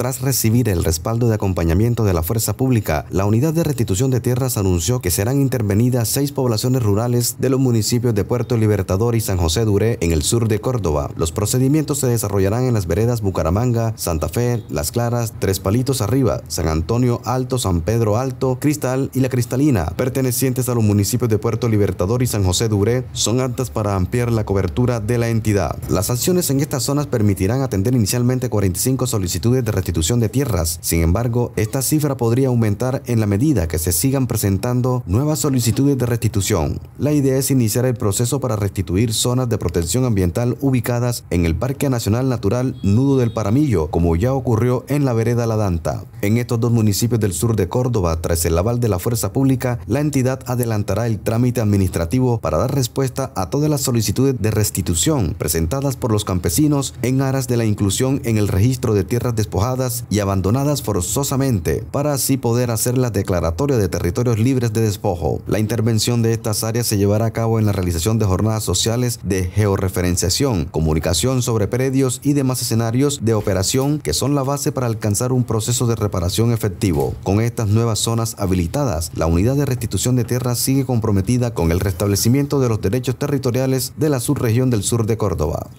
Tras recibir el respaldo de acompañamiento de la Fuerza Pública, la Unidad de Restitución de Tierras anunció que serán intervenidas seis poblaciones rurales de los municipios de Puerto Libertador y San José Duré en el sur de Córdoba. Los procedimientos se desarrollarán en las veredas Bucaramanga, Santa Fe, Las Claras, Tres Palitos Arriba, San Antonio Alto, San Pedro Alto, Cristal y La Cristalina, pertenecientes a los municipios de Puerto Libertador y San José Duré, son aptas para ampliar la cobertura de la entidad. Las acciones en estas zonas permitirán atender inicialmente 45 solicitudes de restitución de tierras. Sin embargo, esta cifra podría aumentar en la medida que se sigan presentando nuevas solicitudes de restitución. La idea es iniciar el proceso para restituir zonas de protección ambiental ubicadas en el Parque Nacional Natural Nudo del Paramillo, como ya ocurrió en la vereda La Danta. En estos dos municipios del sur de Córdoba, tras el aval de la fuerza pública, la entidad adelantará el trámite administrativo para dar respuesta a todas las solicitudes de restitución presentadas por los campesinos en aras de la inclusión en el registro de tierras despojadas y abandonadas forzosamente para así poder hacer la declaratoria de territorios libres de despojo. La intervención de estas áreas se llevará a cabo en la realización de jornadas sociales de georreferenciación, comunicación sobre predios y demás escenarios de operación que son la base para alcanzar un proceso de reparación efectivo. Con estas nuevas zonas habilitadas, la unidad de restitución de tierras sigue comprometida con el restablecimiento de los derechos territoriales de la subregión del sur de Córdoba.